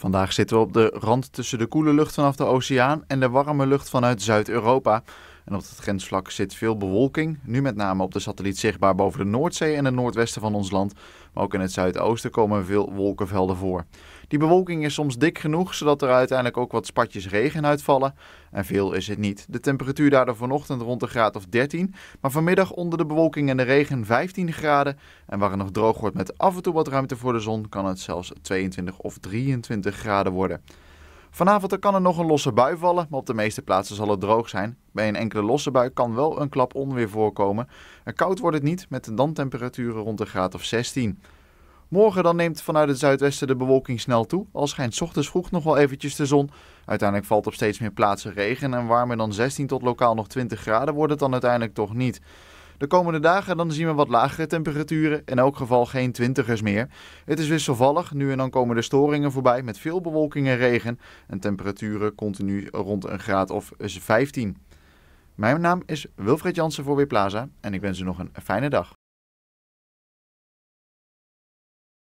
Vandaag zitten we op de rand tussen de koele lucht vanaf de oceaan en de warme lucht vanuit Zuid-Europa. En op het grensvlak zit veel bewolking, nu met name op de satelliet zichtbaar boven de Noordzee en het noordwesten van ons land. Maar ook in het zuidoosten komen veel wolkenvelden voor. Die bewolking is soms dik genoeg, zodat er uiteindelijk ook wat spatjes regen uitvallen. En veel is het niet. De temperatuur daardoor vanochtend rond de graad of 13, maar vanmiddag onder de bewolking en de regen 15 graden. En waar het nog droog wordt met af en toe wat ruimte voor de zon, kan het zelfs 22 of 23 graden worden. Vanavond kan er nog een losse bui vallen, maar op de meeste plaatsen zal het droog zijn. Bij een enkele losse bui kan wel een klap onweer voorkomen. En koud wordt het niet, met dan temperaturen rond een graad of 16. Morgen dan neemt vanuit het zuidwesten de bewolking snel toe, al schijnt ochtends vroeg nog wel eventjes de zon. Uiteindelijk valt op steeds meer plaatsen regen en warmer dan 16 tot lokaal nog 20 graden wordt het dan uiteindelijk toch niet. De komende dagen dan zien we wat lagere temperaturen, in elk geval geen twintigers meer. Het is wisselvallig, nu en dan komen de storingen voorbij met veel bewolking en regen en temperaturen continu rond een graad of 15. Mijn naam is Wilfred Jansen voor Weerplaza en ik wens u nog een fijne dag.